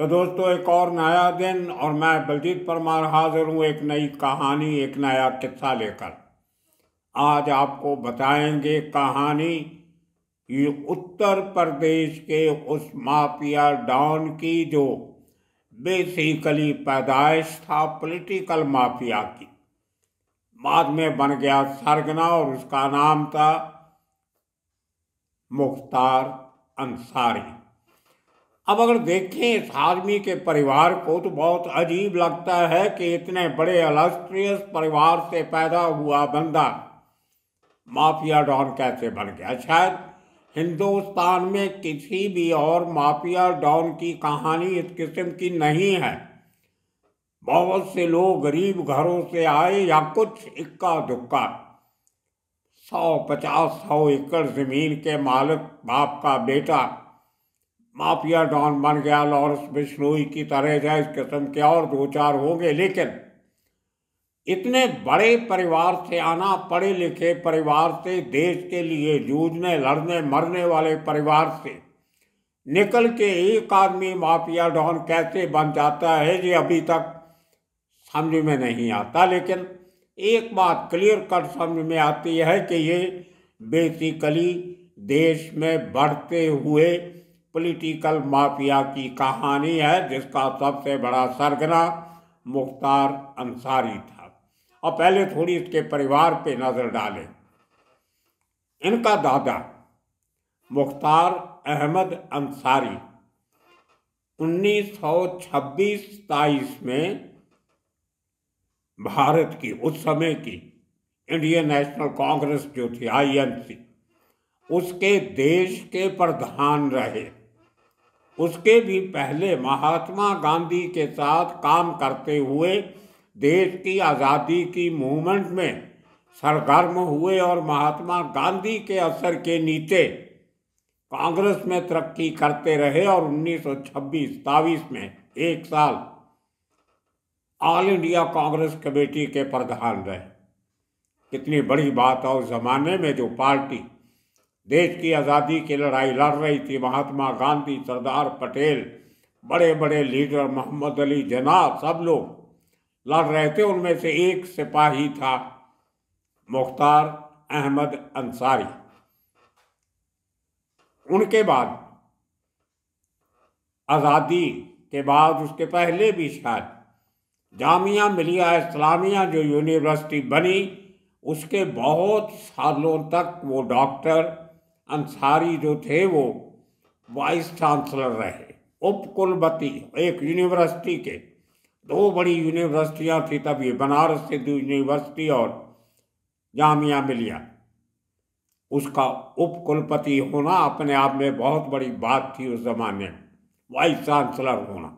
तो दोस्तों एक और नया दिन और मैं बलजीत परमार हाजिर हूँ एक नई कहानी एक नया किस्सा लेकर आज आपको बताएंगे कहानी ये उत्तर प्रदेश के उस माफिया डॉन की जो बेसिकली पैदाइश था पॉलिटिकल माफिया की बाद में बन गया सरगना और उसका नाम था मुख्तार अंसारी अब अगर देखें इस आदमी के परिवार को तो बहुत अजीब लगता है कि इतने बड़े अलस्ट्रियस परिवार से पैदा हुआ बंदा माफिया डॉन कैसे बन गया शायद हिंदुस्तान में किसी भी और माफिया डॉन की कहानी इस किस्म की नहीं है बहुत से लोग गरीब घरों से आए या कुछ इक्का दुक्का सौ पचास सौ एकड़ ज़मीन के मालिक बाप का बेटा माफिया डॉन बन गया लॉरेंस बिश्नोई की तरह या इस किस्म के और दो चार होंगे लेकिन इतने बड़े परिवार से आना पढ़े लिखे परिवार से देश के लिए जूझने लड़ने मरने वाले परिवार से निकल के एक आदमी माफिया डॉन कैसे बन जाता है ये अभी तक समझ में नहीं आता लेकिन एक बात क्लियर कट समझ में आती है कि ये बेसिकली देश में बढ़ते हुए पॉलिटिकल माफिया की कहानी है जिसका सबसे बड़ा सरगना मुख्तार अंसारी था और पहले थोड़ी इसके परिवार पे नज़र डालें इनका दादा मुख्तार अहमद अंसारी 1926 सौ में भारत की उस समय की इंडियन नेशनल कांग्रेस जो थी आईएनसी उसके देश के प्रधान रहे उसके भी पहले महात्मा गांधी के साथ काम करते हुए देश की आज़ादी की मूवमेंट में सरगर्म हुए और महात्मा गांधी के असर के नीचे कांग्रेस में तरक्की करते रहे और 1926-27 में एक साल ऑल इंडिया कांग्रेस कमेटी के प्रधान रहे कितनी बड़ी बात है उस जमाने में जो पार्टी देश की आज़ादी की लड़ाई लड़ रही थी महात्मा गांधी सरदार पटेल बड़े बड़े लीडर मोहम्मद अली जना सब लोग लड़ रहे थे उनमें से एक सिपाही था मुख्तार अहमद अंसारी उनके बाद आज़ादी के बाद उसके पहले भी शायद जामिया मिलिया इस्लामिया जो यूनिवर्सिटी बनी उसके बहुत सालों तक वो डॉक्टर अंसारी जो थे वो वाइस चांसलर रहे उपकुलपति एक यूनिवर्सिटी के दो बड़ी यूनिवर्सिटियाँ थी तब ये बनारस दो यूनिवर्सिटी और जामिया मिलिया उसका उपकुलपति होना अपने आप में बहुत बड़ी बात थी उस जमाने में वाइस चांसलर होना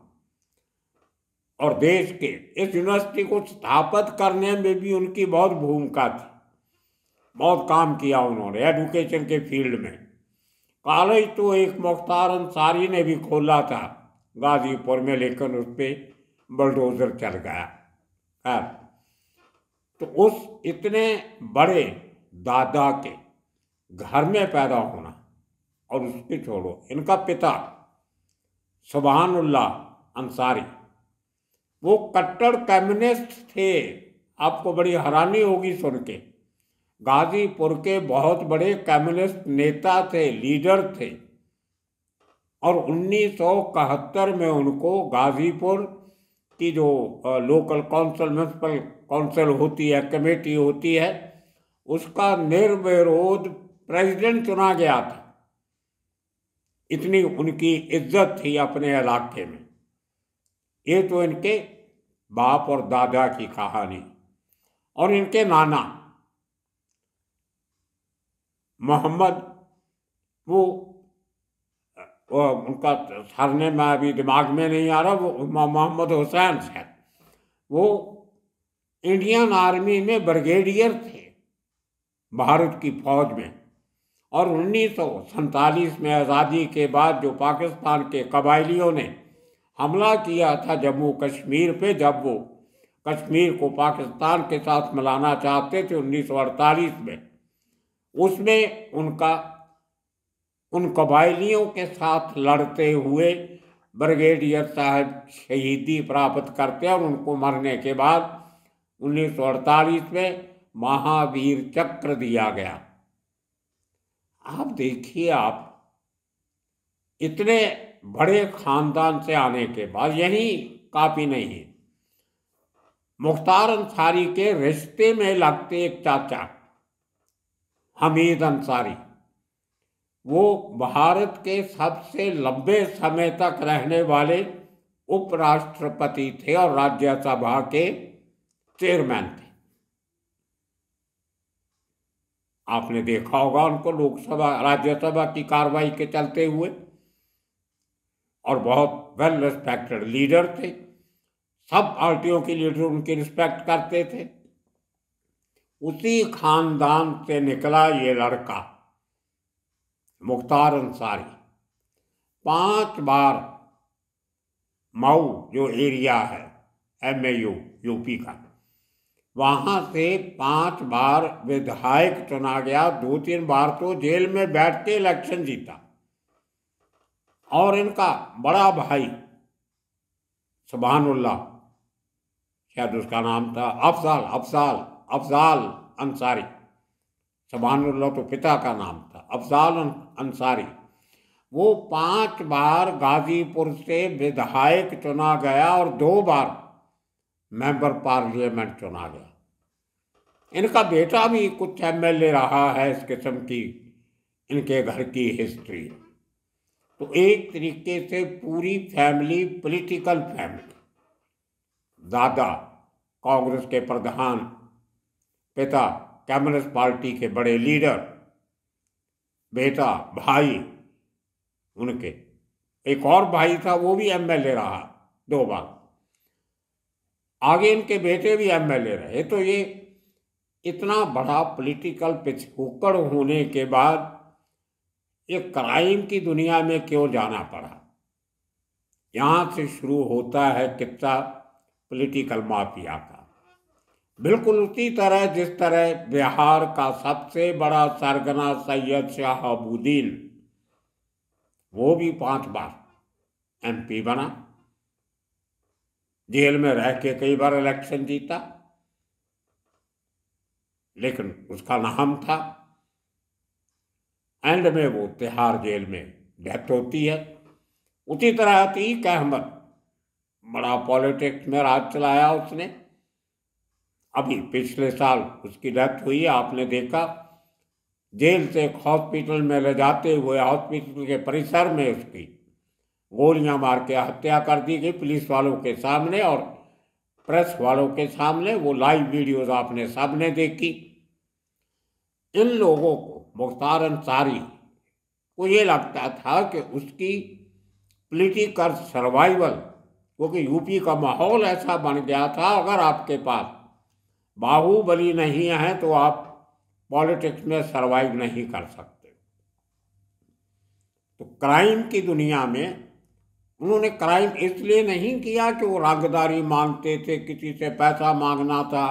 और देश के इस यूनिवर्सिटी को स्थापित करने में भी उनकी बहुत भूमिका थी बहुत काम किया उन्होंने एडुकेशन के फील्ड में कॉलेज तो एक मुख्तार अंसारी ने भी खोला था गाजीपुर में लेकिन उस पर बलडोजर चल गया है तो उस इतने बड़े दादा के घर में पैदा होना और उसके छोड़ो इनका पिता सुबहानुल्लाह अंसारी वो कट्टर कम्युनिस्ट थे आपको बड़ी हैरानी होगी सुन के गाजीपुर के बहुत बड़े कम्युनिस्ट नेता थे लीडर थे और उन्नीस में उनको गाजीपुर की जो लोकल काउंसिल म्यूनसिपल काउंसिल होती है कमेटी होती है उसका निर्विरोध प्रेसिडेंट चुना गया था इतनी उनकी इज्जत थी अपने इलाके में ये तो इनके बाप और दादा की कहानी और इनके नाना मोहम्मद वो वो उनका सरने में अभी दिमाग में नहीं आ रहा वो मोहम्मद हुसैन थे वो इंडियन आर्मी में ब्रिगेडियर थे भारत की फौज में और उन्नीस में आज़ादी के बाद जो पाकिस्तान के कबायलियों ने हमला किया था जम्मू कश्मीर पे जब वो कश्मीर को पाकिस्तान के साथ मिलाना चाहते थे उन्नीस में उसमें उनका उन कबायलियों के साथ लड़ते हुए ब्रिगेडियर साहब शहीदी प्राप्त करते हैं और उनको मरने के बाद 1948 में महावीर चक्र दिया गया आप देखिए आप इतने बड़े खानदान से आने के बाद यही काफ़ी नहीं है मुख्तार अंसारी के रिश्ते में लगते एक चाचा हमीद अंसारी वो भारत के सबसे लंबे समय तक रहने वाले उपराष्ट्रपति थे और राज्यसभा के चेयरमैन थे आपने देखा होगा उनको लोकसभा राज्यसभा की कार्रवाई के चलते हुए और बहुत वेल रिस्पेक्टेड लीडर थे सब पार्टियों के लीडर उनकी रिस्पेक्ट करते थे उसी खानदान से निकला ये लड़का मुख्तार अंसारी पांच बार मऊ जो एरिया है एम ए यू यूपी का वहां से पांच बार विधायक चुना गया दो तीन बार तो जेल में बैठ के इलेक्शन जीता और इनका बड़ा भाई सुबहानुल्ला शायद उसका नाम था अफसाल अफसाल अफजाल अंसारी सबानुल्लाह तो पिता का नाम था अफजाल अं- अंसारी वो पांच बार गाजीपुर से विधायक चुना गया और दो बार मेंबर पार्लियामेंट चुना गया इनका बेटा भी कुछ एम रहा है इस किस्म की इनके घर की हिस्ट्री तो एक तरीके से पूरी फैमिली पॉलिटिकल फैमिली दादा कांग्रेस के प्रधान पिता कम्युनिस्ट पार्टी के बड़े लीडर बेटा भाई उनके एक और भाई था वो भी एमएलए रहा दो बार आगे इनके बेटे भी एमएलए रहे तो ये इतना बड़ा पॉलिटिकल पिछोकड़ होने के बाद ये क्राइम की दुनिया में क्यों जाना पड़ा यहां से शुरू होता है कितना पॉलिटिकल माफिया का बिल्कुल उसी तरह जिस तरह बिहार का सबसे बड़ा सरगना सैयद शाहबुद्दीन वो भी पांच बार एमपी बना जेल में रह के कई बार इलेक्शन जीता लेकिन उसका नाम था एंड में वो तिहार जेल में डेथ होती है उसी तरह अतीक अहमद बड़ा पॉलिटिक्स में राज चलाया उसने अभी पिछले साल उसकी डेथ हुई आपने देखा जेल से एक हॉस्पिटल में ले जाते हुए हॉस्पिटल के परिसर में उसकी गोलियां मार के हत्या कर दी गई पुलिस वालों के सामने और प्रेस वालों के सामने वो लाइव वीडियोज आपने सामने देखी इन लोगों को मुख्तार अंसारी को ये लगता था कि उसकी पॉलिटिकल सर्वाइवल क्योंकि यूपी का माहौल ऐसा बन गया था अगर आपके पास बाहुबली नहीं है तो आप पॉलिटिक्स में सरवाइव नहीं कर सकते तो क्राइम की दुनिया में उन्होंने क्राइम इसलिए नहीं किया कि वो रागदारी मांगते थे किसी से पैसा मांगना था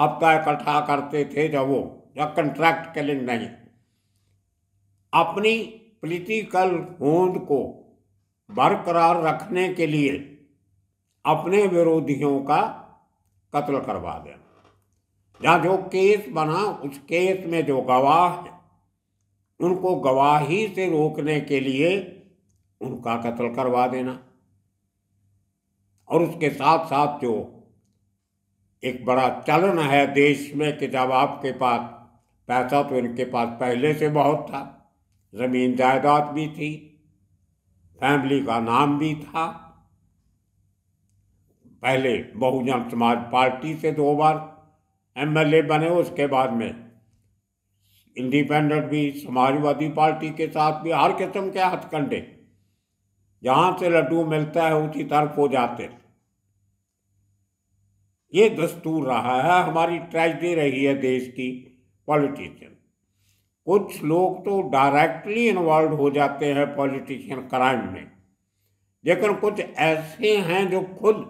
हफ्ता इकट्ठा करते थे जब वो या कंट्रैक्ट किलिंग नहीं अपनी पॉलिटिकल होंद को बरकरार रखने के लिए अपने विरोधियों का कत्ल करवा देना या जो केस बना उस केस में जो गवाह है उनको गवाही से रोकने के लिए उनका कत्ल करवा देना और उसके साथ साथ जो एक बड़ा चलन है देश में कि जब आपके पास पैसा तो इनके पास पहले से बहुत था ज़मीन जायदाद भी थी फैमिली का नाम भी था पहले बहुजन समाज पार्टी से दो बार एमएलए बने उसके बाद में इंडिपेंडेंट भी समाजवादी पार्टी के साथ भी हर किस्म के हथकंडे जहाँ से लड्डू मिलता है उसी तरफ हो जाते ये दस्तूर रहा है हमारी ट्रेजडी रही है देश की पॉलिटिशियन कुछ लोग तो डायरेक्टली इन्वॉल्व हो जाते हैं पॉलिटिशियन क्राइम में लेकिन कुछ ऐसे हैं जो खुद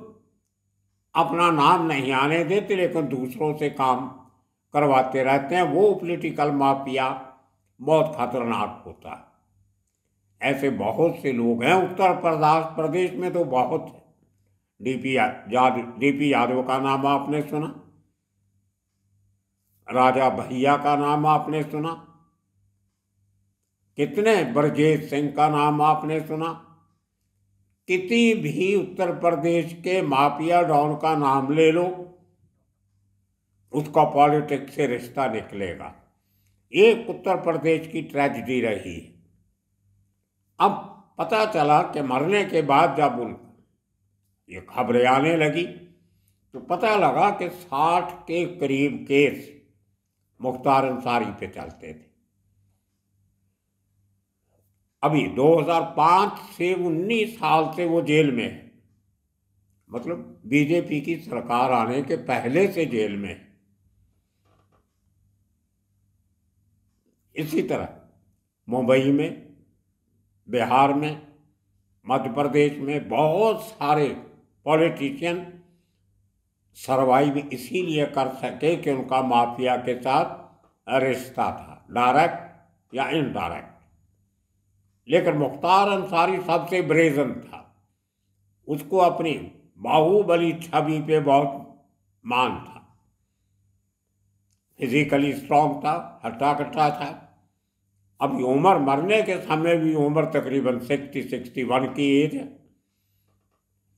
अपना नाम नहीं आने देते लेकिन दूसरों से काम करवाते रहते हैं वो पोलिटिकल माफिया बहुत खतरनाक होता है ऐसे बहुत से लोग हैं उत्तर प्रदेश प्रदेश में तो बहुत पी डी पी यादव का नाम आपने सुना राजा भैया का नाम आपने सुना कितने ब्रजेश सिंह का नाम आपने सुना किसी भी उत्तर प्रदेश के माफिया डॉन का नाम ले लो उसका पॉलिटिक्स से रिश्ता निकलेगा एक उत्तर प्रदेश की ट्रेजिडी रही अब पता चला कि मरने के बाद जब उन ये खबरें आने लगी तो पता लगा कि साठ के करीब केस मुख्तार अंसारी पे चलते थे अभी 2005 से 19 साल से वो जेल में है मतलब बीजेपी की सरकार आने के पहले से जेल में इसी तरह मुंबई में बिहार में मध्य प्रदेश में बहुत सारे पॉलिटिशियन सर्वाइव इसीलिए कर सके कि उनका माफिया के साथ रिश्ता था डायरेक्ट या इनडायरेक्ट लेकिन मुख्तार अंसारी सबसे ब्रेजन था उसको अपनी बाहुबली छवि पे बहुत मान था फिजिकली स्ट्रांग था हट्टा कट्टा था अभी उम्र मरने के समय भी उम्र तकरीबन सिक्सटी सिक्सटी वन की एज है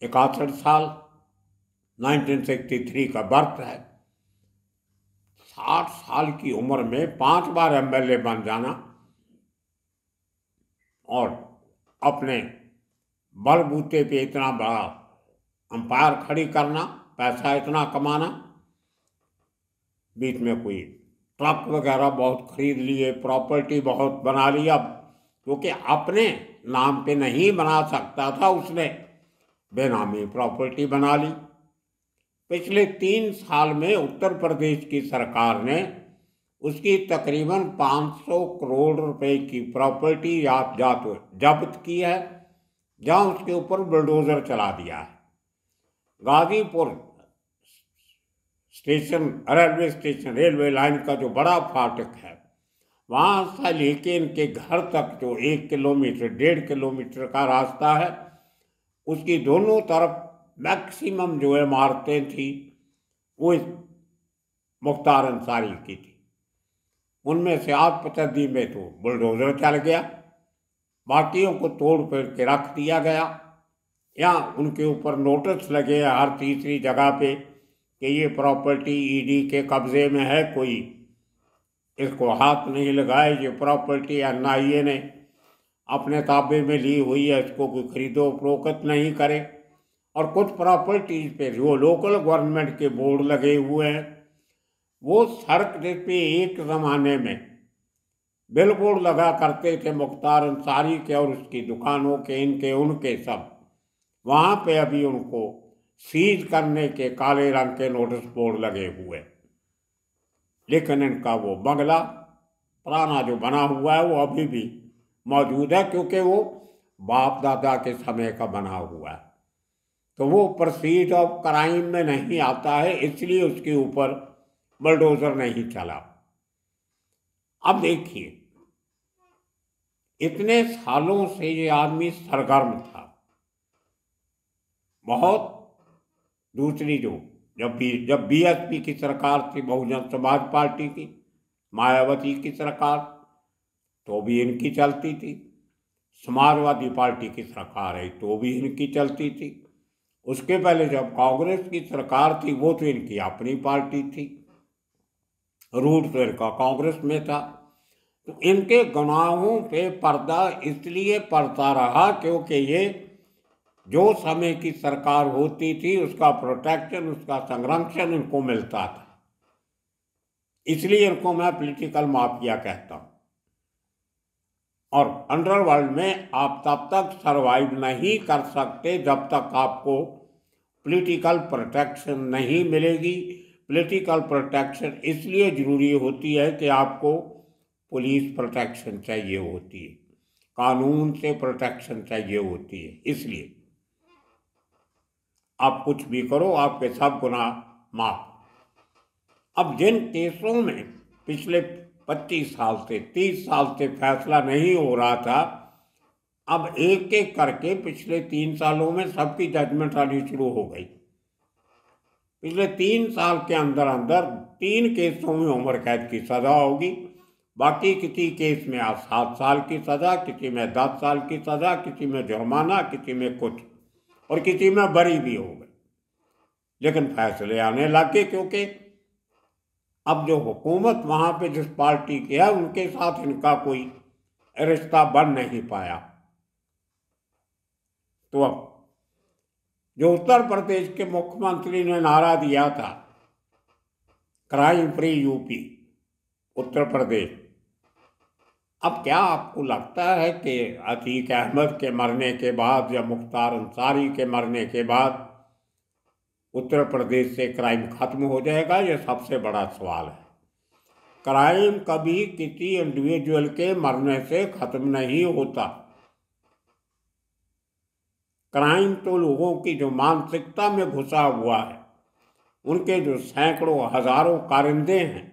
इकसठ साल 1963 का बर्थ है साठ साल की उम्र में पांच बार एमएलए बन जाना और अपने बलबूते पे इतना बड़ा अंपायर खड़ी करना पैसा इतना कमाना बीच में कोई ट्रक वगैरह बहुत खरीद लिए प्रॉपर्टी बहुत बना ली अब क्योंकि अपने नाम पे नहीं बना सकता था उसने बेनामी प्रॉपर्टी बना ली पिछले तीन साल में उत्तर प्रदेश की सरकार ने उसकी तकरीबन 500 करोड़ रुपए की प्रॉपर्टी तो जब्त की है जहां उसके ऊपर बुलडोजर चला दिया है Ghazipur station railway station railway line का जो बड़ा फाटक है वहाँ से लेके इनके घर तक जो एक किलोमीटर डेढ़ किलोमीटर का रास्ता है उसकी दोनों तरफ मैक्सिमम जो इमारतें थी वो मुख्तार अंसारी की थी उनमें से आग पतंदी में तो बुलडोजर चल गया बाकियों को तोड़ फेड़ के रख दिया गया या उनके ऊपर नोटिस लगे हर तीसरी जगह पे कि ये प्रॉपर्टी ईडी के कब्ज़े में है कोई इसको हाथ नहीं लगाए ये प्रॉपर्टी एन आई ए ने अपने ताबे में ली हुई है इसको कोई खरीदो फरोख्त नहीं करे और कुछ प्रॉपर्टीज पे जो लोकल गवर्नमेंट के बोर्ड लगे हुए हैं वो सर्कनिपी एक ज़माने में बिल्कुल लगा करते थे मुख्तार अंसारी के और उसकी दुकानों के इनके उनके सब वहाँ पे अभी उनको सीज करने के काले रंग के नोटिस बोर्ड लगे हुए लेकिन इनका वो बंगला पुराना जो बना हुआ है वो अभी भी मौजूद है क्योंकि वो बाप दादा के समय का बना हुआ है तो वो प्रसीड ऑफ क्राइम में नहीं आता है इसलिए उसके ऊपर बलडोजर नहीं चला अब देखिए इतने सालों से ये आदमी सरगर्म था बहुत दूसरी जो जब भी जब बीएसपी की सरकार थी बहुजन समाज पार्टी की मायावती की सरकार तो भी इनकी चलती थी समाजवादी पार्टी की सरकार है तो भी इनकी चलती थी उसके पहले जब कांग्रेस की सरकार थी वो तो इनकी अपनी पार्टी थी रूट का कांग्रेस में था तो इनके गुनाहों पे पर्दा इसलिए पड़ता रहा क्योंकि ये जो समय की सरकार होती थी उसका प्रोटेक्शन उसका संरक्षण इनको मिलता था इसलिए इनको मैं पॉलिटिकल माफिया कहता हूँ और अंडरवर्ल्ड में आप तब तक सरवाइव नहीं कर सकते जब तक आपको पॉलिटिकल प्रोटेक्शन नहीं मिलेगी पॉलिटिकल प्रोटेक्शन इसलिए ज़रूरी होती है कि आपको पुलिस प्रोटेक्शन चाहिए होती है कानून से प्रोटेक्शन चाहिए होती है इसलिए आप कुछ भी करो आपके सब गुना माफ अब जिन केसों में पिछले पच्चीस साल से तीस साल से फैसला नहीं हो रहा था अब एक एक करके पिछले तीन सालों में सबकी जजमेंट आनी शुरू हो गई पिछले तीन साल के अंदर अंदर तीन केसों में उम्र कैद की सज़ा होगी बाकी किसी केस में आप सात साल की सज़ा किसी में दस साल की सज़ा किसी में जुर्माना किसी में कुछ और किसी में बरी भी हो गई लेकिन फैसले आने लगे क्योंकि अब जो हुकूमत वहाँ पे जिस पार्टी की है उनके साथ इनका कोई रिश्ता बन नहीं पाया तो अब जो उत्तर प्रदेश के मुख्यमंत्री ने नारा दिया था crime free UP Uttar Pradesh अब क्या आपको लगता है कि अतीक अहमद के मरने के बाद या मुख्तार अंसारी के मरने के बाद उत्तर प्रदेश से क्राइम खत्म हो जाएगा ये सबसे बड़ा सवाल है क्राइम कभी किसी इंडिविजुअल के मरने से खत्म नहीं होता क्राइम तो लोगों की जो मानसिकता में घुसा हुआ है उनके जो सैकड़ों हजारों कारिंदे हैं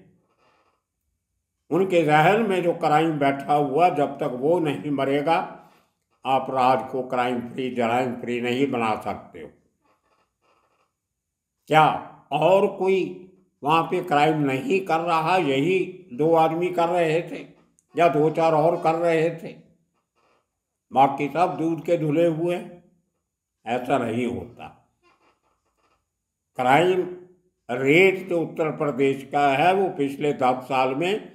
उनके जहन में जो क्राइम बैठा हुआ जब तक वो नहीं मरेगा आप राज को क्राइम फ्री जराइम फ्री नहीं बना सकते हो क्या और कोई वहाँ पे क्राइम नहीं कर रहा यही दो आदमी कर रहे थे या दो चार और कर रहे थे बाकी सब दूध के धुले हुए हैं ऐसा नहीं होता क्राइम रेट जो तो उत्तर प्रदेश का है वो पिछले दस साल में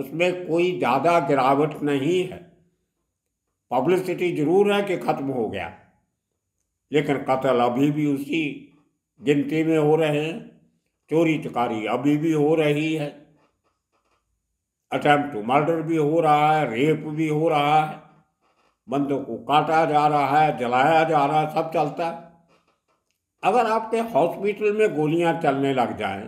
उसमें कोई ज़्यादा गिरावट नहीं है पब्लिसिटी जरूर है कि ख़त्म हो गया लेकिन कत्ल अभी भी उसी गिनती में हो रहे हैं चोरी चकारी अभी भी हो रही है अटैम्प्ट टू मर्डर भी हो रहा है रेप भी हो रहा है बंदों को काटा जा रहा है जलाया जा रहा है सब चलता है अगर आपके हॉस्पिटल में गोलियां चलने लग जाएं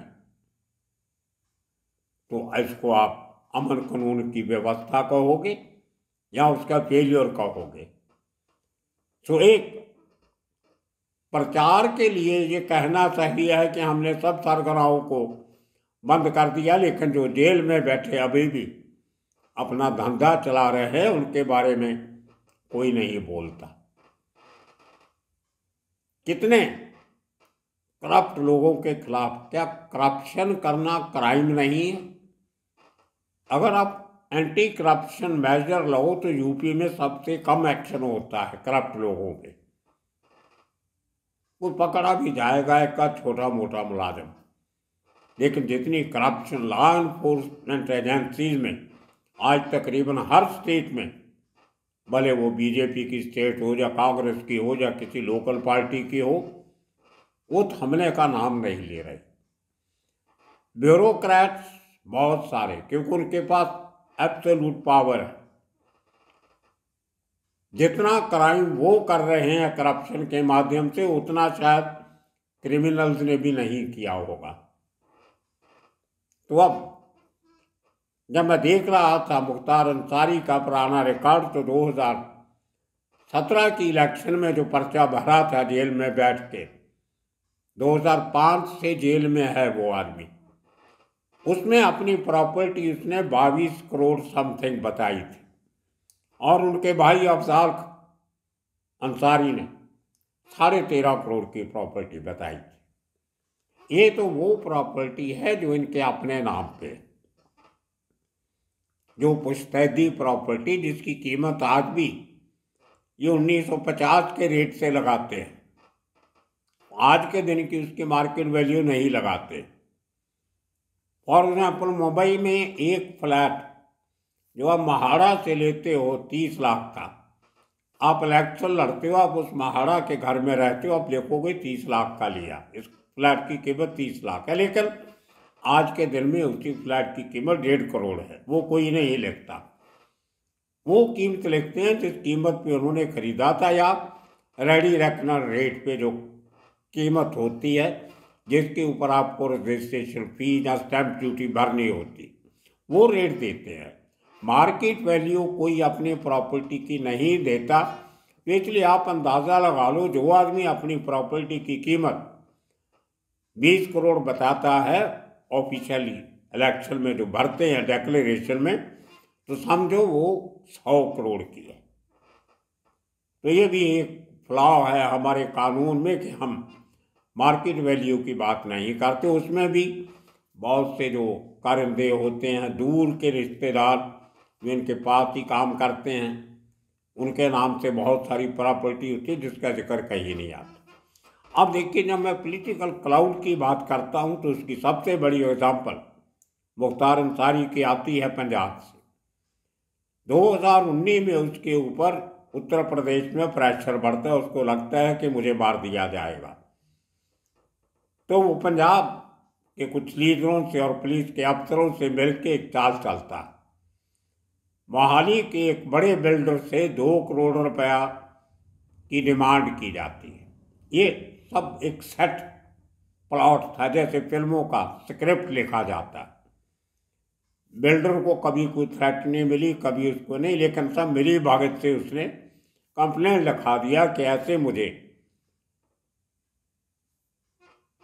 तो इसको आप अमन कानून की व्यवस्था कहोगे या उसका फेलियर कहोगे तो एक प्रचार के लिए ये कहना सही है कि हमने सब सरगराहों को बंद कर दिया लेकिन जो जेल में बैठे अभी भी अपना धंधा चला रहे हैं उनके बारे में कोई नहीं बोलता कितने करप्ट लोगों के खिलाफ क्या करप्शन करना क्राइम नहीं है अगर आप एंटी करप्शन मेजर लो तो यूपी में सबसे कम एक्शन होता है करप्ट लोगों पे वो पकड़ा भी जाएगा एक का छोटा मोटा मुलाजिम लेकिन जितनी करप्शन लॉ एनफोर्समेंट एजेंसीज में आज तकरीबन हर स्टेट में भले वो बीजेपी की स्टेट हो या कांग्रेस की हो या किसी लोकल पार्टी की हो वो थमने तो का नाम नहीं ले रहे ब्यूरोक्रैट्स बहुत सारे क्योंकि उनके पास एब्सोलूट पावर है जितना क्राइम वो कर रहे हैं करप्शन के माध्यम से उतना शायद क्रिमिनल्स ने भी नहीं किया होगा तो अब जब मैं देख रहा था मुख्तार अंसारी का पुराना रिकॉर्ड तो 2017 की इलेक्शन में जो पर्चा भरा था जेल में बैठ के 2005 से जेल में है वो आदमी उसमें अपनी प्रॉपर्टी उसने बाईस करोड़ समथिंग बताई थी और उनके भाई अफजाल अंसारी ने साढ़े तेरह करोड़ की प्रॉपर्टी बताई थी ये तो वो प्रॉपर्टी है जो इनके अपने नाम पे है जो पुश्तैदी प्रॉपर्टी जिसकी कीमत आज भी ये 1950 के रेट से लगाते हैं आज के दिन की उसकी मार्केट वैल्यू नहीं लगाते फॉर एग्जाम्पल मुंबई में एक फ्लैट जो आप महाड़ा से लेते हो तीस लाख का आप इलेक्शन लड़ते हो आप उस महाड़ा के घर में रहते हो आप देखोगे तीस लाख का लिया इस फ्लैट की कीमत तीस लाख है लेकिन आज के दिन में उसकी फ्लैट की कीमत डेढ़ करोड़ है वो कोई नहीं लिखता वो कीमत लिखते हैं जिस कीमत पे उन्होंने खरीदा था या रेडी रेकनर रेट पे जो कीमत होती है जिसके ऊपर आपको रजिस्ट्रेशन फी या स्टैंप ड्यूटी भरनी होती वो रेट देते हैं मार्केट वैल्यू कोई अपनी प्रॉपर्टी की नहीं देता इसलिए आप अंदाज़ा लगा लो जो आदमी अपनी प्रॉपर्टी की कीमत बीस करोड़ बताता है ऑफिशियली इलेक्शन में जो भरते हैं डेक्लेरेशन में तो समझो वो सौ करोड़ की है तो ये भी एक फ्लॉ है हमारे कानून में कि हम मार्केट वैल्यू की बात नहीं करते उसमें भी बहुत से जो कारिंदे होते हैं दूर के रिश्तेदार जो इनके पास ही काम करते हैं उनके नाम से बहुत सारी प्रॉपर्टी होती है जिसका जिक्र कहीं नहीं आता अब देखिए जब मैं पॉलिटिकल क्लाउड की बात करता हूँ तो उसकी सबसे बड़ी एग्जाम्पल मुख्तार अंसारी की आती है पंजाब से 2019 में उसके ऊपर उत्तर प्रदेश में प्रेशर बढ़ता है उसको लगता है कि मुझे मार दिया जाएगा तो वो पंजाब के कुछ लीडरों से और पुलिस के अफसरों से मिल के एक चाल चलता मोहाली के एक बड़े बिल्डर से दो करोड़ रुपया की डिमांड की जाती है ये सब एक सेट प्लॉट था जैसे फिल्मों का स्क्रिप्ट लिखा जाता बिल्डर को कभी कोई थ्रेट नहीं मिली कभी उसको नहीं लेकिन सब मिली भगत से उसने कंप्लेन लिखा दिया कि ऐसे मुझे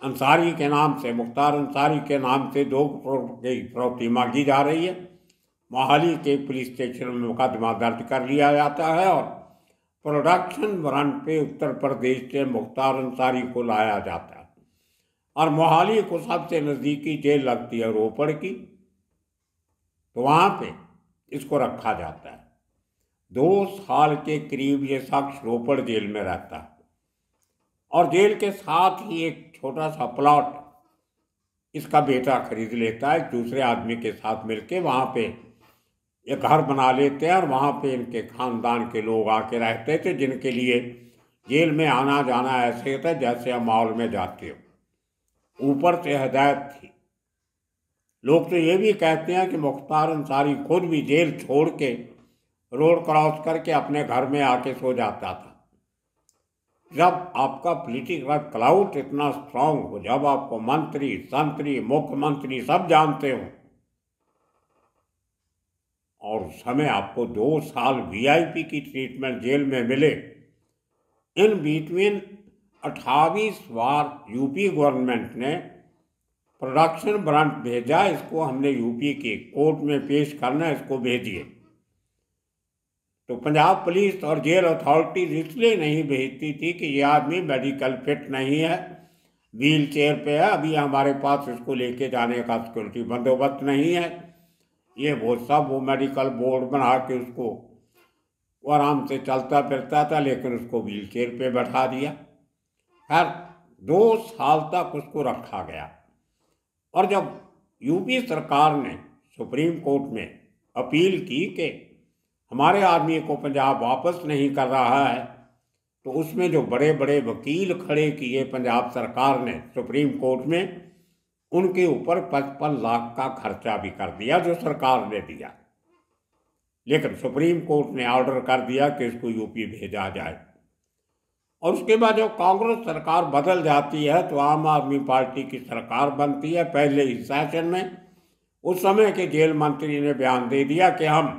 अंसारी के नाम से मुख्तार अंसारी के नाम से दो करोड़ की प्रॉपर्टी मांगी जा रही है मोहाली के पुलिस स्टेशन में मुकदमा दर्ज कर लिया जाता है और प्रोडक्शन ब्रांड पे उत्तर प्रदेश से मुख्तार अंसारी को लाया जाता और मोहाली को सबसे नज़दीकी जेल लगती है रोपड़ की तो वहाँ पे इसको रखा जाता है दो साल के करीब ये शख्स रोपड़ जेल में रहता है और जेल के साथ ही एक छोटा सा प्लॉट इसका बेटा खरीद लेता है दूसरे आदमी के साथ मिलके वहाँ पे ये घर बना लेते हैं और वहाँ पे इनके खानदान के लोग आके रहते थे जिनके लिए जेल में आना जाना ऐसे था जैसे हम मॉल में जाते हो ऊपर से हदायत थी लोग तो ये भी कहते हैं कि मुख्तार अंसारी खुद भी जेल छोड़ के रोड क्रॉस करके अपने घर में आके सो जाता था जब आपका पॉलिटिकल क्लाउड इतना स्ट्रांग हो जब आपको मंत्री संतरी मुख्यमंत्री सब जानते हो और समय आपको दो साल वीआईपी की ट्रीटमेंट जेल में मिले इन बिटवीन अट्ठाईस बार यूपी गवर्नमेंट ने प्रोडक्शन ब्रांट भेजा इसको हमने यूपी के कोर्ट में पेश करना इसको भेजिए तो पंजाब पुलिस और जेल अथॉरिटीज इसलिए नहीं भेजती थी कि ये आदमी मेडिकल फिट नहीं है व्हील चेयर पे है अभी हमारे पास इसको लेके जाने का सिक्योरिटी बंदोबस्त नहीं है ये वो सब वो मेडिकल बोर्ड बना के उसको वो आराम से चलता फिरता था लेकिन उसको व्हील चेयर पर बैठा दिया खैर दो साल तक उसको रखा गया और जब यूपी सरकार ने सुप्रीम कोर्ट में अपील की कि हमारे आदमी को पंजाब वापस नहीं कर रहा है तो उसमें जो बड़े बड़े वकील खड़े किए पंजाब सरकार ने सुप्रीम कोर्ट में उनके ऊपर पचपन लाख का खर्चा भी कर दिया जो सरकार ने दिया लेकिन सुप्रीम कोर्ट ने ऑर्डर कर दिया कि इसको यूपी भेजा जाए और उसके बाद जब कांग्रेस सरकार बदल जाती है तो आम आदमी पार्टी की सरकार बनती है पहले ही सेशन में उस समय के जेल मंत्री ने बयान दे दिया कि हम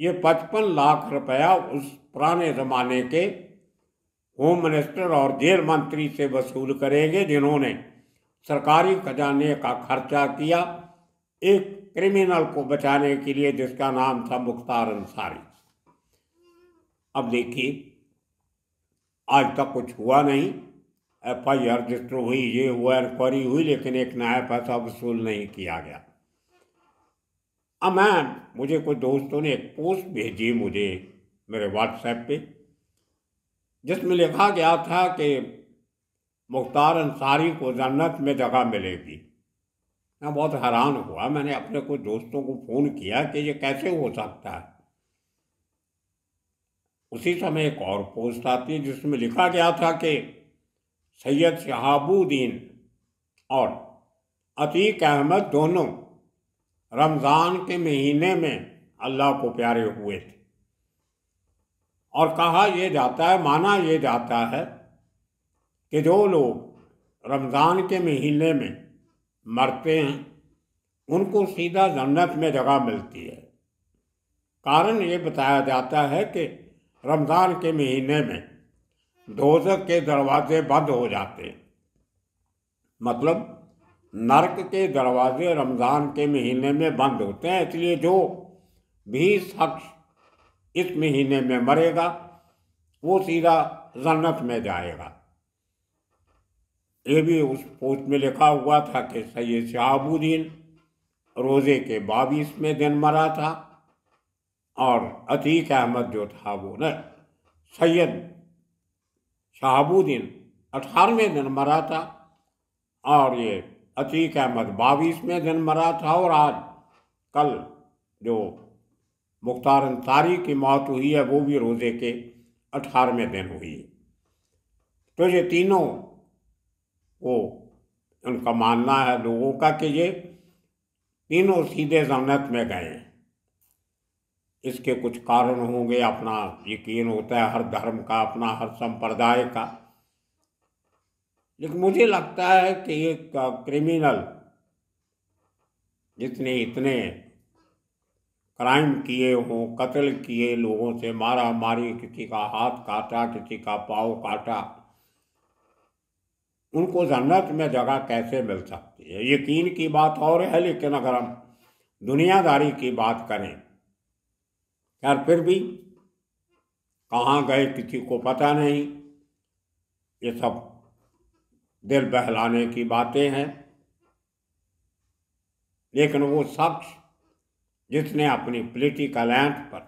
ये पचपन लाख रुपया उस पुराने ज़माने के होम मिनिस्टर और जेल मंत्री से वसूल करेंगे जिन्होंने सरकारी खजाने का खर्चा किया एक क्रिमिनल को बचाने के लिए जिसका नाम था मुख्तार अंसारी अब देखिए आज तक कुछ हुआ नहीं एफ आई आर रजिस्टर हुई ये हुआ इंक्वायरी हुई लेकिन एक नया पैसा वसूल नहीं किया गया अब मैं मुझे कुछ दोस्तों ने एक पोस्ट भेजी मुझे मेरे व्हाट्सएप पे जिसमें लिखा गया था कि मुख्तार अंसारी को जन्नत में जगह मिलेगी मैं बहुत हैरान हुआ मैंने अपने कुछ दोस्तों को फ़ोन किया कि ये कैसे हो सकता है उसी समय एक और पोस्ट आती है जिसमें लिखा गया था कि सैयद शहाबुद्दीन और अतीक अहमद दोनों रमज़ान के महीने में अल्लाह को प्यारे हुए थे और कहा यह जाता है माना यह जाता है कि जो लोग रमज़ान के महीने में मरते हैं उनको सीधा जन्नत में जगह मिलती है कारण ये बताया जाता है कि रमज़ान के महीने में दोजक के दरवाजे बंद हो जाते हैं मतलब नरक के दरवाजे रमज़ान के महीने में बंद होते हैं इसलिए जो भी शख्स इस महीने में मरेगा वो सीधा जन्नत में जाएगा ये भी उस पोस्ट में लिखा हुआ था कि सैयद शहाबुद्दीन रोज़े के में दिन मरा था और अतीक अहमद जो था वो न सैयद शहाबुद्दीन अठारहवें दिन मरा था और ये अतीक अहमद में दिन मरा था और आज कल जो मुख्तार अंसारी की मौत हुई है वो भी रोज़े के अठारहवें दिन हुई है तो ये तीनों को उनका मानना है लोगों का कि ये तीनों सीधे जन्नत में गए इसके कुछ कारण होंगे अपना यकीन होता है हर धर्म का अपना हर संप्रदाय का लेकिन मुझे लगता है कि ये क्रिमिनल जितने इतने क्राइम किए हों कत्ल किए लोगों से मारा मारी किसी का हाथ काटा किसी का पाँव काटा उनको जन्नत में जगह कैसे मिल सकती है यकीन की बात और है लेकिन अगर हम दुनियादारी की बात करें यार फिर भी कहाँ गए किसी को पता नहीं ये सब दिल बहलाने की बातें हैं लेकिन वो शख्स जिसने अपनी पॉलिटिकल एंट पर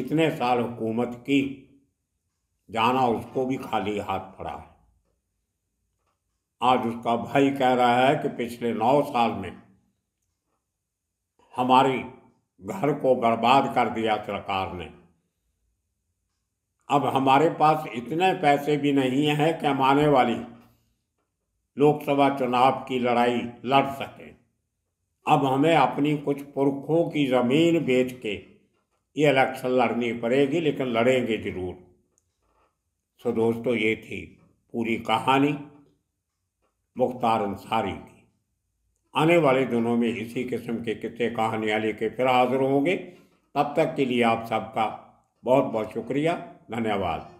इतने साल हुकूमत की जाना उसको भी खाली हाथ पड़ा है आज उसका भाई कह रहा है कि पिछले नौ साल में हमारी घर को बर्बाद कर दिया सरकार ने अब हमारे पास इतने पैसे भी नहीं हैं कि हम आने वाली लोकसभा चुनाव की लड़ाई लड़ सकें अब हमें अपनी कुछ पुरखों की ज़मीन बेच के ये इलेक्शन लड़नी पड़ेगी लेकिन लड़ेंगे ज़रूर सो दोस्तों ये थी पूरी कहानी मुख्तार अंसारी की आने वाले दिनों में इसी किस्म के किस्से कहानियाँ लेके फिर हाजिर होंगे तब तक के लिए आप सबका बहुत बहुत शुक्रिया धन्यवाद